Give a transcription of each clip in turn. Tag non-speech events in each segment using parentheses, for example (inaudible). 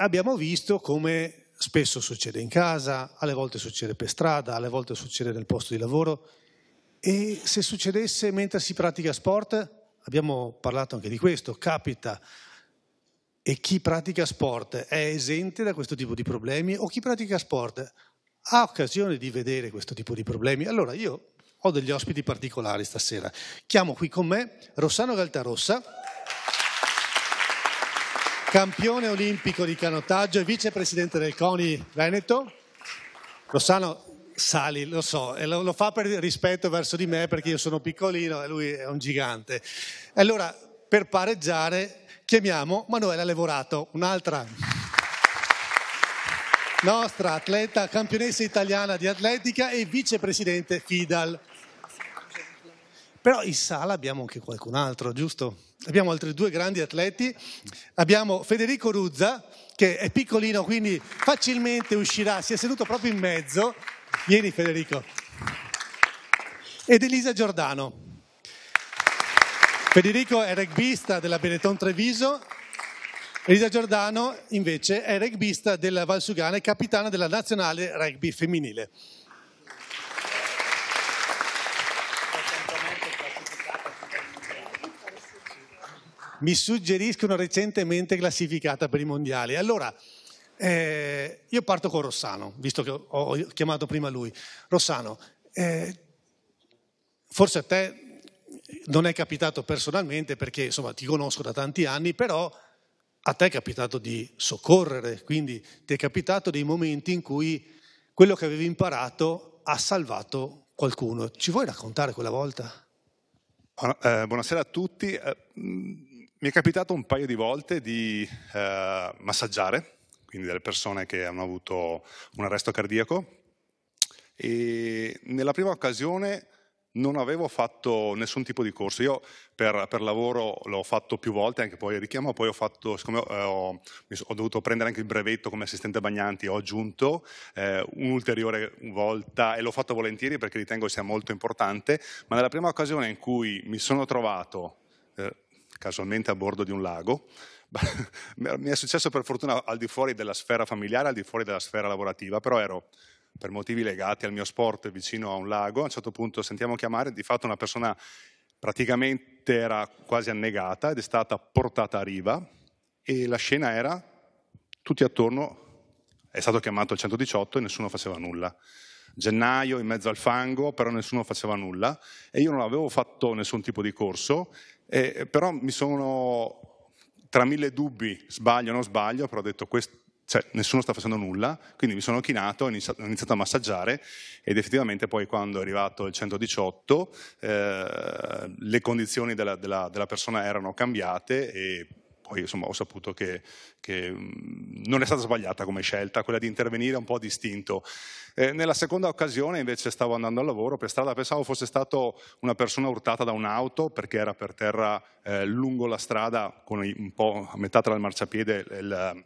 abbiamo visto come spesso succede in casa, alle volte succede per strada, alle volte succede nel posto di lavoro. E se succedesse mentre si pratica sport, abbiamo parlato anche di questo, capita. E chi pratica sport è esente da questo tipo di problemi o chi pratica sport ha occasione di vedere questo tipo di problemi? Allora io ho degli ospiti particolari stasera. Chiamo qui con me Rossano Galtarossa campione olimpico di canottaggio e vicepresidente del CONI Veneto. Rossano Sali, lo so, e lo, lo fa per rispetto verso di me perché io sono piccolino e lui è un gigante. Allora, per pareggiare, chiamiamo Manuela Levorato, un'altra nostra atleta, campionessa italiana di atletica e vicepresidente FIDAL. Però in sala abbiamo anche qualcun altro, giusto? Abbiamo altri due grandi atleti. Abbiamo Federico Ruzza, che è piccolino, quindi facilmente uscirà, si è seduto proprio in mezzo. Vieni Federico. Ed Elisa Giordano. Federico è rugbista della Benetton Treviso. Elisa Giordano invece è rugbista della Valsugana e capitana della nazionale rugby femminile. mi suggeriscono recentemente classificata per i mondiali. Allora, eh, io parto con Rossano, visto che ho chiamato prima lui. Rossano, eh, forse a te non è capitato personalmente perché insomma ti conosco da tanti anni, però a te è capitato di soccorrere, quindi ti è capitato dei momenti in cui quello che avevi imparato ha salvato qualcuno. Ci vuoi raccontare quella volta? Ah, eh, buonasera a tutti. Eh, mm, mi è capitato un paio di volte di eh, massaggiare, quindi delle persone che hanno avuto un arresto cardiaco e nella prima occasione non avevo fatto nessun tipo di corso. Io per, per lavoro l'ho fatto più volte, anche poi richiamo, poi ho, fatto, siccome, eh, ho, ho dovuto prendere anche il brevetto come assistente bagnanti, ho aggiunto eh, un'ulteriore volta e l'ho fatto volentieri perché ritengo sia molto importante, ma nella prima occasione in cui mi sono trovato eh, casualmente a bordo di un lago. (laughs) Mi è successo per fortuna al di fuori della sfera familiare, al di fuori della sfera lavorativa, però ero per motivi legati al mio sport vicino a un lago, a un certo punto sentiamo chiamare, di fatto una persona praticamente era quasi annegata ed è stata portata a riva e la scena era tutti attorno, è stato chiamato il 118 e nessuno faceva nulla gennaio in mezzo al fango, però nessuno faceva nulla e io non avevo fatto nessun tipo di corso, e, però mi sono, tra mille dubbi, sbaglio o non sbaglio, però ho detto questo, cioè, nessuno sta facendo nulla, quindi mi sono chinato, ho iniziato, ho iniziato, a massaggiare ed effettivamente poi quando è arrivato il 118 eh, le condizioni della, della, della persona erano cambiate e poi insomma, ho saputo che, che, non è stata sbagliata come scelta, quella di intervenire un po' distinto. Eh, nella seconda occasione invece stavo andando al lavoro per strada, pensavo fosse stata una persona urtata da un'auto perché era per terra eh, lungo la strada con un po' a metà tra il marciapiede e il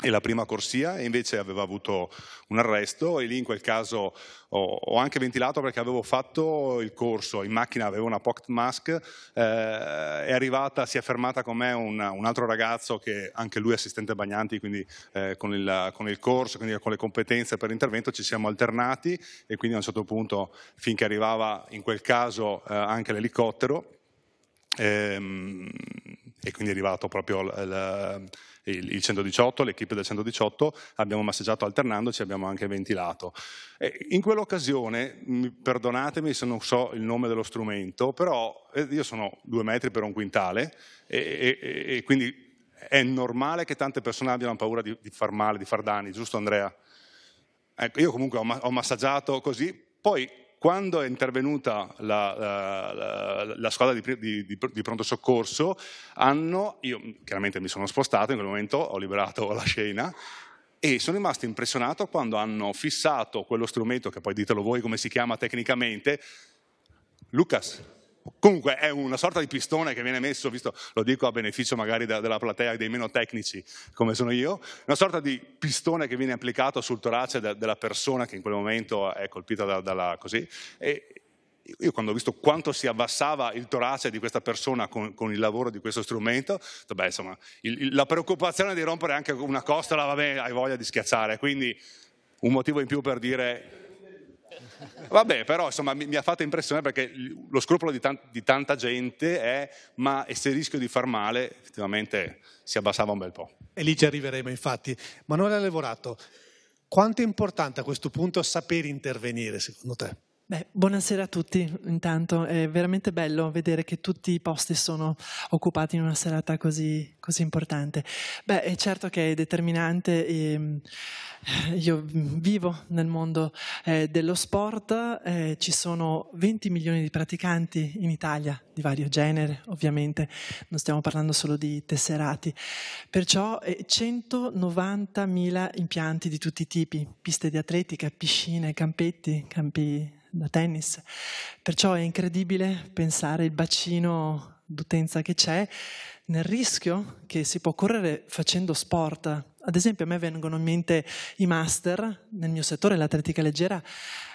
e la prima corsia e invece aveva avuto un arresto e lì in quel caso ho, ho, anche ventilato perché avevo fatto il corso, in macchina avevo una pocket mask, eh, è arrivata, si è fermata con me un, un, altro ragazzo che anche lui è assistente bagnanti, quindi eh, con, il, con, il, corso, quindi con le competenze per l'intervento ci siamo alternati e quindi a un certo punto finché arrivava in quel caso eh, anche l'elicottero ehm, e quindi è arrivato proprio il, il, il 118, l'equipe del 118, abbiamo massaggiato alternandoci, abbiamo anche ventilato. E in quell'occasione, perdonatemi se non so il nome dello strumento, però eh, io sono due metri per un quintale e, e, e quindi è normale che tante persone abbiano paura di, di far male, di far danni, giusto Andrea? Ecco, io comunque ho, ma ho massaggiato così, poi quando è intervenuta la, la, la squadra di, di, di, pronto soccorso, hanno, io chiaramente mi sono spostato in quel momento, ho liberato la scena e sono rimasto impressionato quando hanno fissato quello strumento, che poi ditelo voi come si chiama tecnicamente, Lucas, Comunque è una sorta di pistone che viene messo, visto, lo dico a beneficio magari da, della platea e dei meno tecnici come sono io, una sorta di pistone che viene applicato sul torace de, della persona che in quel momento è colpita da, dalla così. E io quando ho visto quanto si abbassava il torace di questa persona con, con il lavoro di questo strumento, beh, insomma, il, la preoccupazione di rompere anche una costola, vabbè, hai voglia di schiacciare, quindi un motivo in più per dire Vabbè, però insomma mi, mi, ha fatto impressione perché lo scrupolo di, tan- di tanta gente è ma e se rischio di far male effettivamente si abbassava un bel po'. E lì ci arriveremo infatti. Manuela Levorato, quanto è importante a questo punto sapere intervenire secondo te? Beh, buonasera a tutti, intanto è veramente bello vedere che tutti i posti sono occupati in una serata così, così importante. Beh, è certo che è determinante, eh, io vivo nel mondo eh, dello sport, eh, ci sono 20 milioni di praticanti in Italia di vario genere, ovviamente non stiamo parlando solo di tesserati, perciò 190 eh, mila impianti di tutti i tipi, piste di atletica, piscine, campetti, campi da tennis. Perciò è incredibile pensare il bacino d'utenza che c'è nel rischio che si può correre facendo sport. Ad esempio a me vengono in mente i master, nel mio settore l'atletica leggera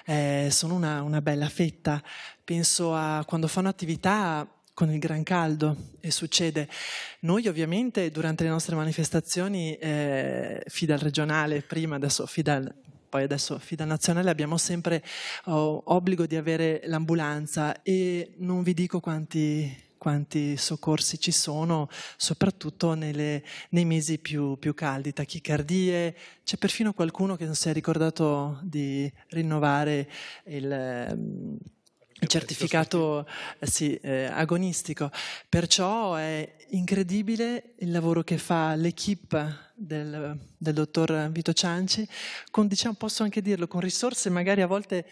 eh, sono una, una bella fetta. Penso a quando fanno attività con il gran caldo e succede. Noi ovviamente durante le nostre manifestazioni, eh, FIDAL regionale prima, adesso FIDAL poi adesso Fida Nazionale abbiamo sempre oh, obbligo di avere l'ambulanza e non vi dico quanti, quanti soccorsi ci sono, soprattutto nelle, nei mesi più, più, caldi, tachicardie, c'è perfino qualcuno che non si è ricordato di rinnovare il il certificato eh, sì, eh, agonistico. Perciò è incredibile il lavoro che fa l'equipe del, del dottor Vito Cianci, con, diciamo, posso anche dirlo, con risorse magari a volte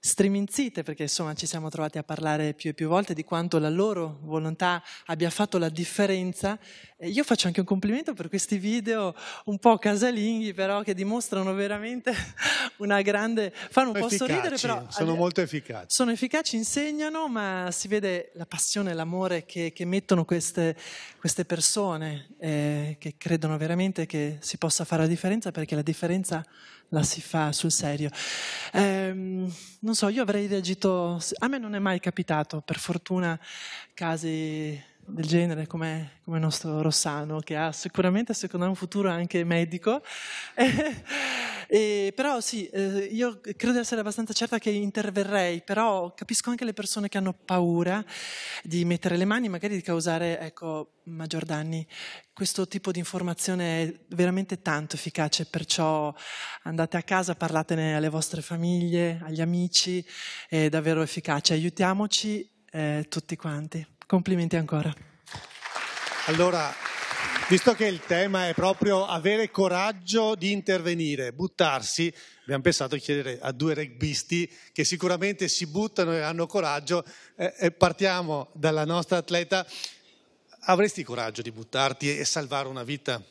striminzite, perché insomma ci siamo trovati a parlare più e più volte di quanto la loro volontà abbia fatto la differenza. E io faccio anche un complimento per questi video un po' casalinghi, però che dimostrano veramente (laughs) una grande... fanno un po' sorridere, però... Sono molto efficaci. Sono efficaci, insegnano, ma si vede la passione, l'amore che, che mettono queste, queste persone eh, che credono veramente che si possa fare la differenza perché la differenza la si fa sul serio. Eh, non so, io avrei reagito, a me non è mai capitato, per fortuna, casi del genere come, come il nostro Rossano, che ha sicuramente secondo me un futuro anche medico. (laughs) E, però sì, eh, io credo di essere abbastanza certa che interverrei, però capisco anche le persone che hanno paura di mettere le mani, magari di causare ecco, maggior danni. Questo tipo di informazione è veramente tanto efficace, perciò andate a casa, parlatene alle vostre famiglie, agli amici, è davvero efficace, aiutiamoci eh, tutti quanti. Complimenti ancora. Allora, visto che il tema è proprio avere coraggio di intervenire, buttarsi, abbiamo pensato di chiedere a due rugbisti che sicuramente si buttano e hanno coraggio. Eh, e eh, partiamo dalla nostra atleta. Avresti coraggio di buttarti e salvare una vita?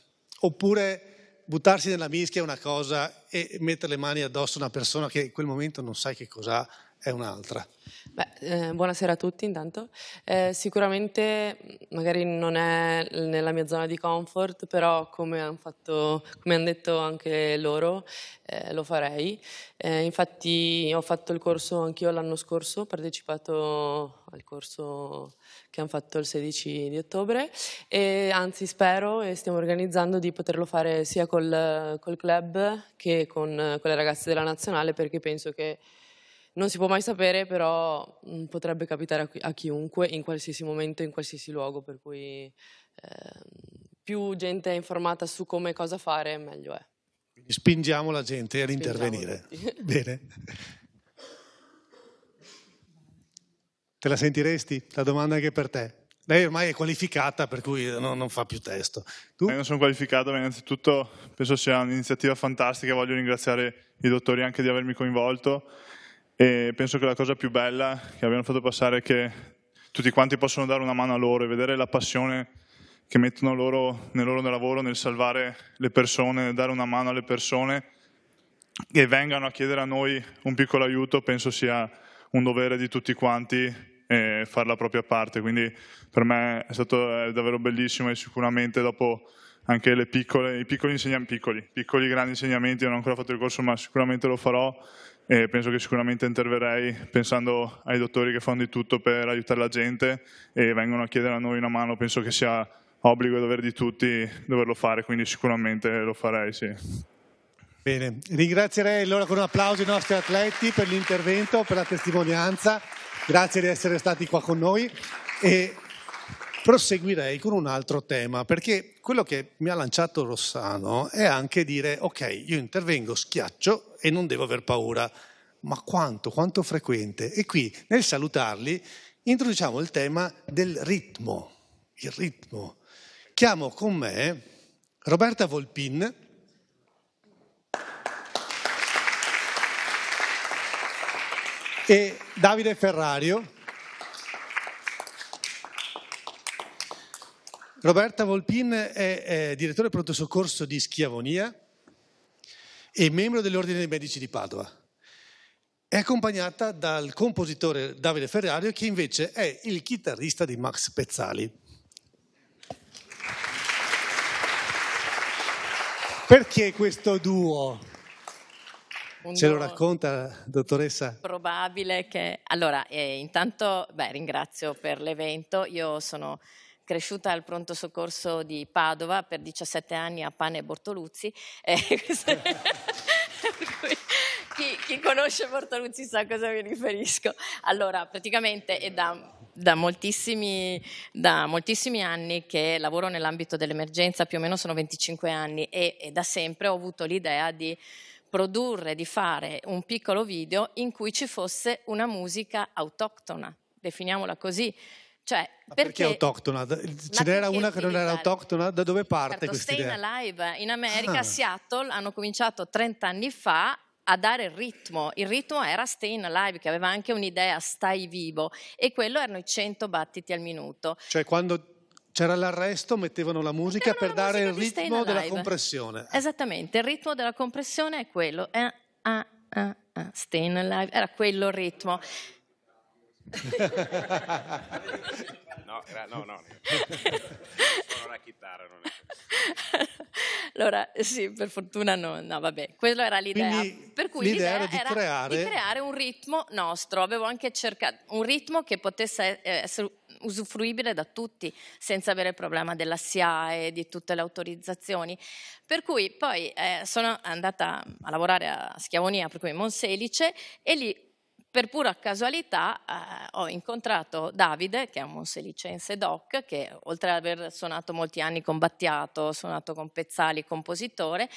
Oppure buttarsi nella mischia è una cosa e mettere le mani addosso a una persona che in quel momento non sai che cos'ha? è un'altra. Beh, eh, buonasera a tutti intanto. Eh, sicuramente magari non è nella mia zona di comfort, però come hanno, fatto, come hanno detto anche loro, eh, lo farei. Eh, infatti ho fatto il corso anch'io l'anno scorso, ho partecipato al corso che hanno fatto il 16 di ottobre e anzi spero e stiamo organizzando di poterlo fare sia col, col club che con, con le ragazze della nazionale perché penso che non si può mai sapere, però mh, mm, potrebbe capitare a, chi, a, chiunque, in qualsiasi momento, in qualsiasi luogo, per cui eh, più gente è informata su come e cosa fare, meglio è. spingiamo la gente ad intervenire. (laughs) Bene. Te la sentiresti? La domanda anche per te. Lei ormai è qualificata, per cui non, non fa più testo. Tu? Eh, io non sono qualificato, ma innanzitutto penso sia un'iniziativa fantastica. Voglio ringraziare i dottori anche di avermi coinvolto e penso che la cosa più bella che abbiamo fatto passare è che tutti quanti possono dare una mano a loro e vedere la passione che mettono loro nel loro lavoro nel salvare le persone, nel dare una mano alle persone e vengano a chiedere a noi un piccolo aiuto, penso sia un dovere di tutti quanti e eh, fare la propria parte. Quindi per me è stato davvero bellissimo e sicuramente dopo anche piccole, i piccoli insegnamenti, piccoli, piccoli grandi insegnamenti, non ho ancora fatto il corso ma sicuramente lo farò e penso che sicuramente interverrei pensando ai dottori che fanno di tutto per aiutare la gente e vengono a chiedere a noi una mano, penso che sia obbligo e dovere di tutti doverlo fare, quindi sicuramente lo farei, sì. Bene, ringrazierei allora con un applauso i nostri atleti per l'intervento, per la testimonianza, grazie di essere stati qua con noi e proseguirei con un altro tema, perché quello che mi ha lanciato Rossano è anche dire, ok, io intervengo, schiaccio e non devo aver paura, ma quanto, quanto frequente? E qui, nel salutarli, introduciamo il tema del ritmo, il ritmo. Chiamo con me Roberta Volpin, e Davide Ferrario Roberta Volpin è, è direttore pronto soccorso di Schiavonia e membro dell'Ordine dei Medici di Padova. È accompagnata dal compositore Davide Ferrario, che invece è il chitarrista di Max Pezzali. Perché questo duo? Ce lo racconta, dottoressa? Probabile che... Allora, eh, intanto beh, ringrazio per l'evento. Io sono cresciuta al pronto soccorso di Padova per 17 anni a Pane e Bortoluzzi. Eh, (laughs) (laughs) chi, chi, conosce Bortoluzzi sa a cosa mi riferisco. Allora, praticamente è da, da, moltissimi, da, moltissimi, anni che lavoro nell'ambito dell'emergenza, più o meno sono 25 anni, e, e da sempre ho avuto l'idea di produrre, di fare un piccolo video in cui ci fosse una musica autoctona, definiamola così, cioè, perché, perché autoctona? Ce n'era una che non era autoctona? Da dove certo, parte certo, questa idea? Stayin Alive in America, ah. Seattle, hanno cominciato 30 anni fa a dare il ritmo. Il ritmo era Stayin Alive, che aveva anche un'idea stai vivo, e quello erano i 100 battiti al minuto. Cioè quando c'era l'arresto, mettevano la musica mettevano per dare musica il ritmo della compressione. Esattamente, il ritmo della compressione è quello. Eh, ah, ah, ah, Stayin Alive, era quello il ritmo no, no, no, solo la chitarra. Non è... (laughs) allora, sì, per fortuna no, no vabbè, quella era l'idea. Quindi, per cui l'idea, l'idea era, di, era creare... di, creare... un ritmo nostro, avevo anche cercato un ritmo che potesse eh, essere usufruibile da tutti senza avere il problema della SIAE e di tutte le autorizzazioni. Per cui poi eh, sono andata a lavorare a Schiavonia, per cui in Monselice, e lì per pura casualità eh, ho incontrato Davide, che è un monselicense doc, che oltre ad aver suonato molti anni con Battiato, ho suonato con Pezzali, compositore,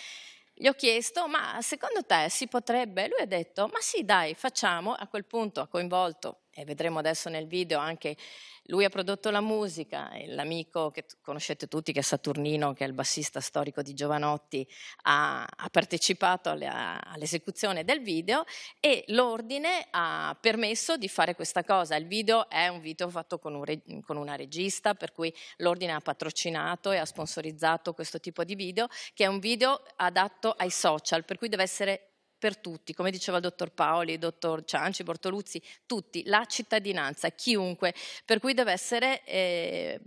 gli ho chiesto, ma secondo te si potrebbe? Lui ha detto, ma sì dai, facciamo, a quel punto ha coinvolto e vedremo adesso nel video anche lui ha prodotto la musica, l'amico che conoscete tutti che è Saturnino, che è il bassista storico di Giovanotti, ha, ha partecipato alle, a, all'esecuzione del video e l'ordine ha permesso di fare questa cosa. Il video è un video fatto con, un, con una regista, per cui l'ordine ha patrocinato e ha sponsorizzato questo tipo di video, che è un video adatto ai social, per cui deve essere per tutti, come diceva il dottor Paoli, il dottor Cianci, Bortoluzzi, tutti, la cittadinanza, chiunque, per cui deve essere eh,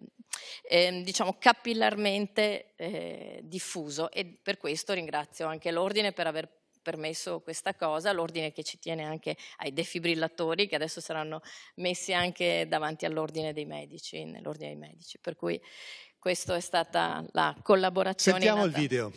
eh, diciamo capillarmente eh, diffuso e per questo ringrazio anche l'Ordine per aver permesso questa cosa, l'ordine che ci tiene anche ai defibrillatori che adesso saranno messi anche davanti all'ordine dei medici, nell'ordine dei medici. Per cui questa è stata la collaborazione. Sentiamo il video.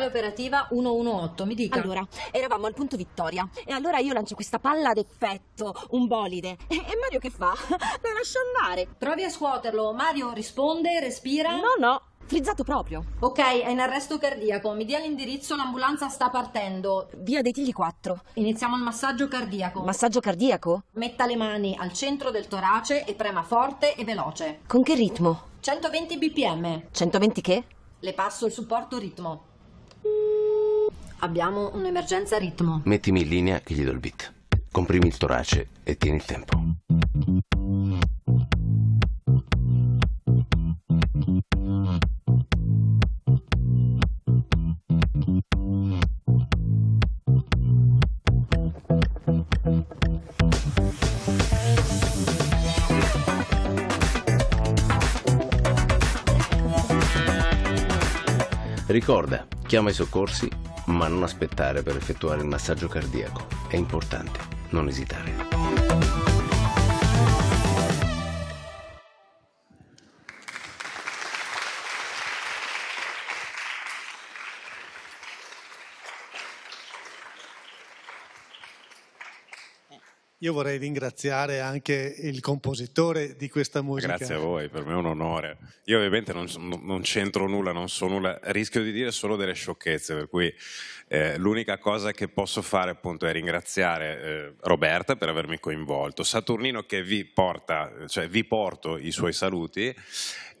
centrale operativa 118, mi dica. Allora, eravamo al punto Vittoria e allora io lancio questa palla d'effetto, un bolide. E, Mario che fa? (laughs) La lascia andare. Provi a scuoterlo, Mario risponde, respira. No, no, Frizzato proprio. Ok, è in arresto cardiaco. Mi dia l'indirizzo, l'ambulanza sta partendo. Via dei Tigli 4. Iniziamo il massaggio cardiaco. Massaggio cardiaco? Metta le mani al centro del torace e prema forte e veloce. Con che ritmo? 120 bpm. 120 che? Le passo il supporto ritmo. Abbiamo un'emergenza ritmo. Mettimi in linea che gli do il beat. Comprimi il torace e tieni il tempo. Ricorda, chiama i soccorsi, ma non aspettare per effettuare il massaggio cardiaco. È importante, non esitare. Io vorrei ringraziare anche il compositore di questa musica. Grazie a voi, per me è un onore. Io ovviamente non, non c'entro nulla, non so nulla, rischio di dire solo delle sciocchezze, per cui eh, l'unica cosa che posso fare appunto è ringraziare eh, Roberta per avermi coinvolto, Saturnino che vi porta, cioè vi porto i suoi saluti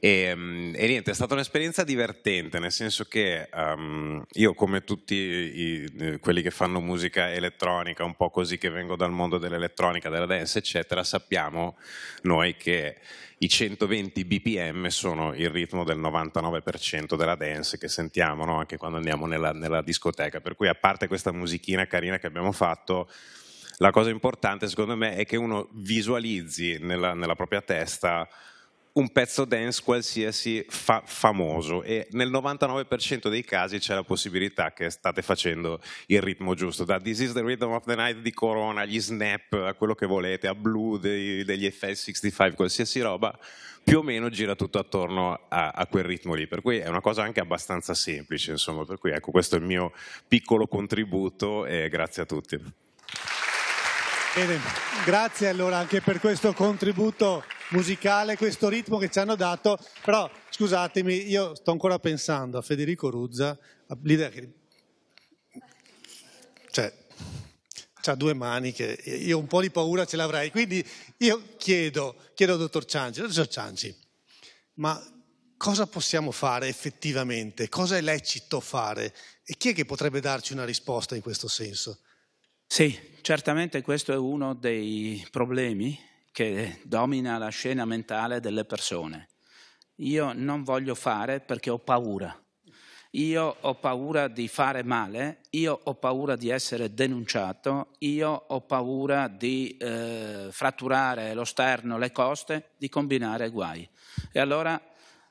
e, ehm, e, niente, è stata un'esperienza divertente, nel senso che um, io come tutti i, quelli che fanno musica elettronica, un po' così che vengo dal mondo dell'elettronica, della dance, eccetera, sappiamo noi che i 120 bpm sono il ritmo del 99% della dance che sentiamo no? anche quando andiamo nella, nella discoteca, per cui a parte questa musichina carina che abbiamo fatto, la cosa importante secondo me è che uno visualizzi nella, nella propria testa un pezzo dance qualsiasi fa famoso e nel 99% dei casi c'è la possibilità che state facendo il ritmo giusto, da This is the Rhythm of the Night di Corona, gli snap, a quello che volete, a Blue dei, degli FL65, qualsiasi roba, più o meno gira tutto attorno a, a, quel ritmo lì, per cui è una cosa anche abbastanza semplice, insomma, per cui ecco questo è il mio piccolo contributo e grazie a tutti. Bene, grazie allora anche per questo contributo musicale, questo ritmo che ci hanno dato, però scusatemi, io sto ancora pensando a Federico Ruzza, l'idea che... Cioè, ha due mani che io un po' di paura ce l'avrei, quindi io chiedo, chiedo al dottor Cianci, dottor Cianci, ma cosa possiamo fare effettivamente? Cosa è lecito fare? E chi è che potrebbe darci una risposta in questo senso? Sì, certamente questo è uno dei problemi che domina la scena mentale delle persone. Io non voglio fare perché ho paura. Io ho paura di fare male, io ho paura di essere denunciato, io ho paura di eh, fratturare lo sterno, le coste, di combinare guai. E allora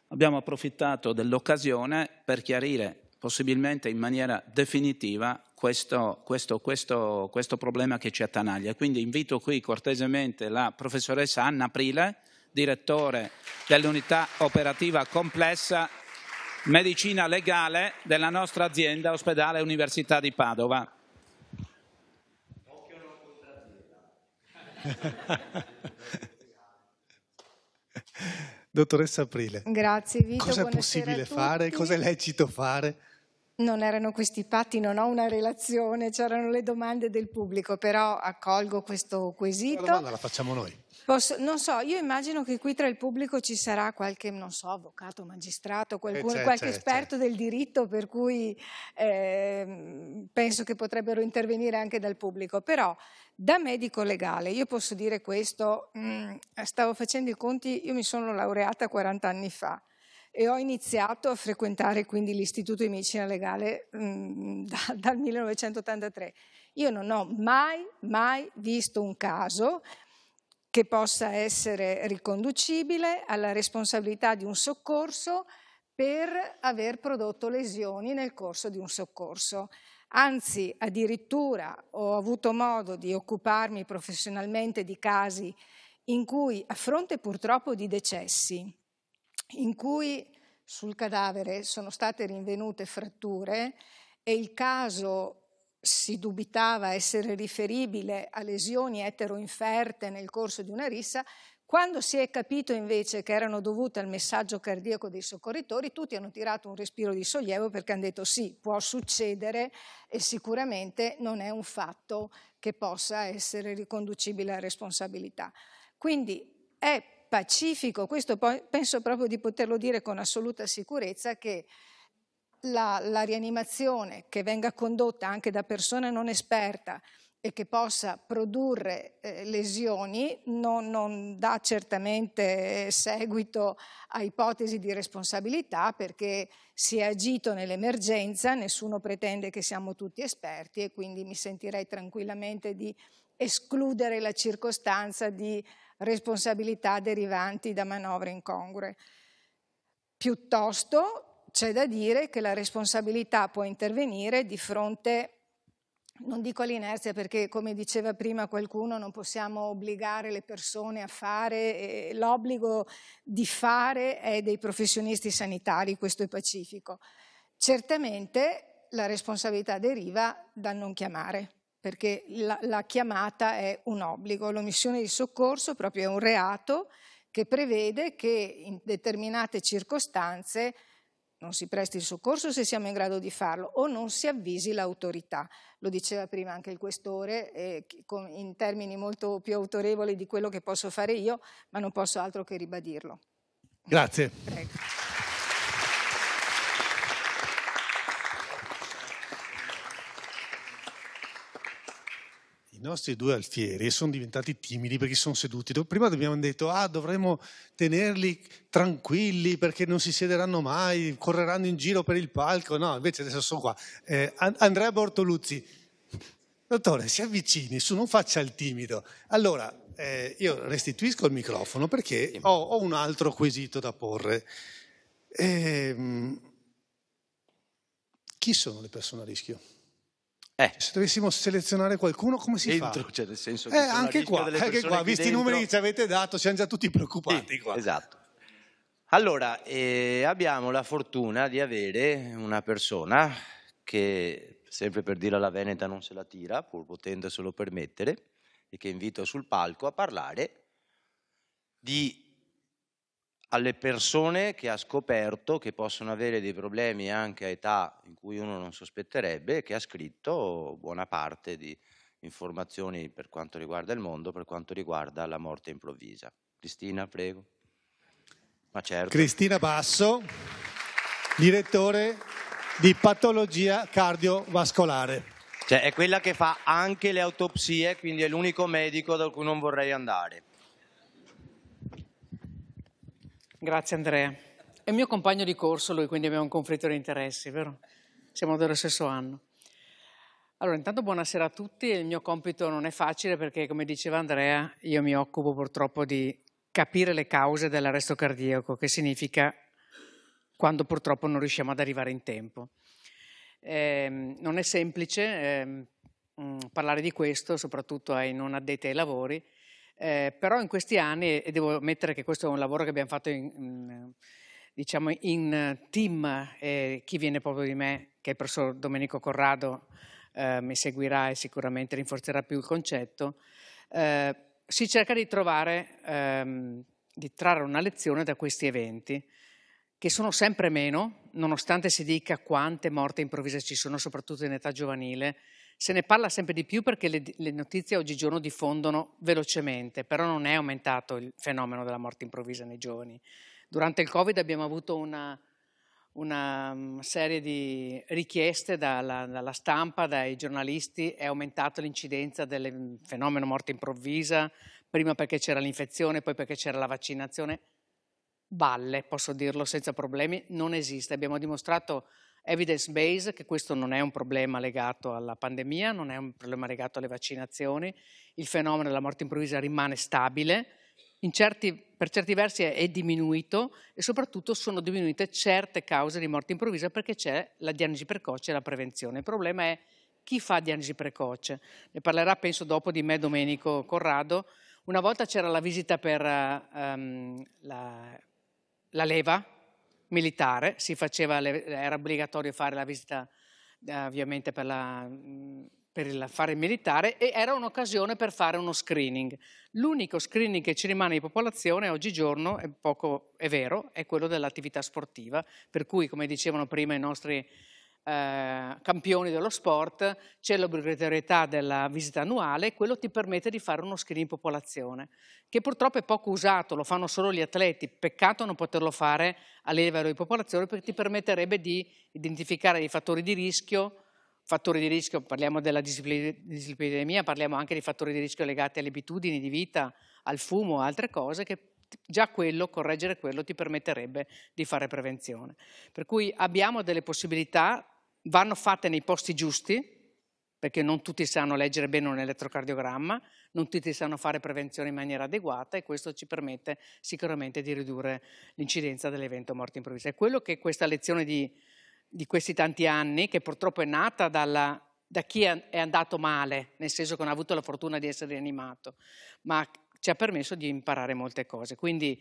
abbiamo approfittato dell'occasione per chiarire, possibilmente in maniera definitiva, questo, questo, questo, questo problema che ci attanaglia. Quindi invito qui cortesemente la professoressa Anna Prile, direttore dell'unità operativa complessa medicina legale della nostra azienda ospedale Università di Padova. Dottoressa Aprile. Grazie Vito. Cos'è possibile fare? Cos'è lecito fare? Non erano questi patti, non ho una relazione, c'erano le domande del pubblico, però accolgo questo quesito. La domanda la facciamo noi. Posso, non so, io immagino che qui tra il pubblico ci sarà qualche, non so, avvocato, magistrato, qualcuno, eh, c'è, qualche c'è, esperto c'è. del diritto, per cui eh, penso che potrebbero intervenire anche dal pubblico. Però da medico legale, io posso dire questo, mh, mm, stavo facendo i conti, io mi sono laureata 40 anni fa, e ho iniziato a frequentare quindi l'Istituto di Medicina Legale mh, mm, (laughs) da, dal 1983. Io non ho mai, mai visto un caso che possa essere riconducibile alla responsabilità di un soccorso per aver prodotto lesioni nel corso di un soccorso. Anzi, addirittura ho avuto modo di occuparmi professionalmente di casi in cui, a fronte purtroppo di decessi, in cui sul cadavere sono state rinvenute fratture e il caso si dubitava essere riferibile a lesioni eteroinferte nel corso di una rissa, quando si è capito invece che erano dovute al messaggio cardiaco dei soccorritori, tutti hanno tirato un respiro di sollievo perché hanno detto sì, può succedere e sicuramente non è un fatto che possa essere riconducibile a responsabilità. Quindi è pacifico. Questo penso proprio di poterlo dire con assoluta sicurezza che la, la rianimazione che venga condotta anche da persone non esperta e che possa produrre eh, lesioni non, non, dà certamente eh, seguito a ipotesi di responsabilità perché si è agito nell'emergenza, nessuno pretende che siamo tutti esperti e quindi mi sentirei tranquillamente di escludere la circostanza di responsabilità derivanti da manovre incongrue. Piuttosto c'è da dire che la responsabilità può intervenire di fronte, non dico all'inerzia perché come diceva prima qualcuno non possiamo obbligare le persone a fare, l'obbligo di fare è dei professionisti sanitari, questo è pacifico. Certamente la responsabilità deriva dal non chiamare perché la, la chiamata è un obbligo, l'omissione di soccorso proprio è un reato che prevede che in determinate circostanze non si presti il soccorso se siamo in grado di farlo o non si avvisi l'autorità. Lo diceva prima anche il questore eh, in termini molto più autorevoli di quello che posso fare io, ma non posso altro che ribadirlo. Grazie. Prego. nostri due alfieri sono diventati timidi perché sono seduti. Prima abbiamo detto, ah, dovremmo tenerli tranquilli perché non si siederanno mai, correranno in giro per il palco. No, invece adesso sono qua. Eh, Andrea Bortoluzzi, dottore, si avvicini, su, non faccia il timido. Allora, eh, io restituisco il microfono perché ho, ho un altro quesito da porre. Eh, chi sono le persone a rischio? Eh. Cioè, se dovessimo selezionare qualcuno, come si dentro, fa? Cioè nel senso eh, che eh, anche qua, anche qua visti dentro... i numeri che ci avete dato, siamo già tutti preoccupati. Sì, esatto. Allora, eh, abbiamo la fortuna di avere una persona che, sempre per dire alla Veneta, non se la tira, pur potendoselo permettere, e che invito sul palco a parlare di alle persone che ha scoperto che possono avere dei problemi anche a età in cui uno non sospetterebbe che ha scritto buona parte di informazioni per quanto riguarda il mondo, per quanto riguarda la morte improvvisa. Cristina, prego. Ma certo. Cristina Basso, direttore di patologia cardiovascolare. Cioè, è quella che fa anche le autopsie, quindi è l'unico medico da cui non vorrei andare. Grazie Andrea. È mio compagno di corso lui, quindi abbiamo un conflitto di interessi, vero? Siamo dello stesso anno. Allora, intanto buonasera a tutti. Il mio compito non è facile perché, come diceva Andrea, io mi occupo purtroppo di capire le cause dell'arresto cardiaco, che significa quando purtroppo non riusciamo ad arrivare in tempo. Eh, non è semplice eh, parlare di questo, soprattutto ai non addetti ai lavori, eh, però in questi anni, e devo ammettere che questo è un lavoro che abbiamo fatto in, in diciamo in team, eh, chi viene proprio di me, che è il professor Domenico Corrado, eh, mi seguirà e sicuramente rinforzerà più il concetto, eh, si cerca di trovare, ehm, di trarre una lezione da questi eventi, che sono sempre meno, nonostante si dica quante morte improvvise ci sono, soprattutto in età giovanile, se ne parla sempre di più perché le, le notizie oggigiorno diffondono velocemente, però non è aumentato il fenomeno della morte improvvisa nei giovani. Durante il Covid abbiamo avuto una, una mm, serie di richieste dalla, dalla, stampa, dai giornalisti, è aumentata l'incidenza del mm, fenomeno morte improvvisa, prima perché c'era l'infezione, poi perché c'era la vaccinazione. Balle, posso dirlo senza problemi, non esiste. Abbiamo dimostrato evidence-based, che questo non è un problema legato alla pandemia, non è un problema legato alle vaccinazioni, il fenomeno della morte improvvisa rimane stabile, certi, per certi versi è, è diminuito e soprattutto sono diminuite certe cause di morte improvvisa perché c'è la diagnosi precoce e la prevenzione. Il problema è chi fa diagnosi precoce. Ne parlerà penso dopo di me Domenico Corrado. Una volta c'era la visita per um, la, la leva, militare, faceva, era obbligatorio fare la visita eh, ovviamente per, la, mm, per il fare militare e era un'occasione per fare uno screening. L'unico screening che ci rimane di popolazione oggigiorno, è poco è vero, è quello dell'attività sportiva, per cui come dicevano prima i nostri eh, campioni dello sport, c'è l'obbligatorietà della visita annuale quello ti permette di fare uno screening popolazione, che purtroppo è poco usato, lo fanno solo gli atleti, peccato non poterlo fare a livello di popolazione perché ti permetterebbe di identificare i fattori di rischio, fattori di rischio, parliamo della dislipidemia, parliamo anche di fattori di rischio legati alle abitudini di vita, al fumo, altre cose che già quello, correggere quello ti permetterebbe di fare prevenzione. Per cui abbiamo delle possibilità vanno fatte nei posti giusti, perché non tutti sanno leggere bene un elettrocardiogramma, non tutti sanno fare prevenzione in maniera adeguata e questo ci permette sicuramente di ridurre l'incidenza dell'evento morte improvvisa. È quello che questa lezione di, di questi tanti anni, che purtroppo è nata dalla, da chi è andato male, nel senso che non ha avuto la fortuna di essere rianimato, ma ci ha permesso di imparare molte cose. Quindi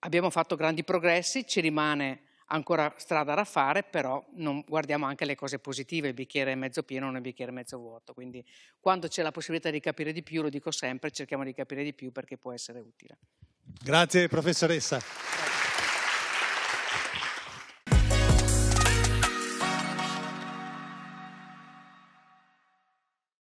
abbiamo fatto grandi progressi, ci rimane ancora strada da fare, però non, guardiamo anche le cose positive, il bicchiere è mezzo pieno non il bicchiere mezzo vuoto, quindi quando c'è la possibilità di capire di più, lo dico sempre, cerchiamo di capire di più perché può essere utile. Grazie professoressa.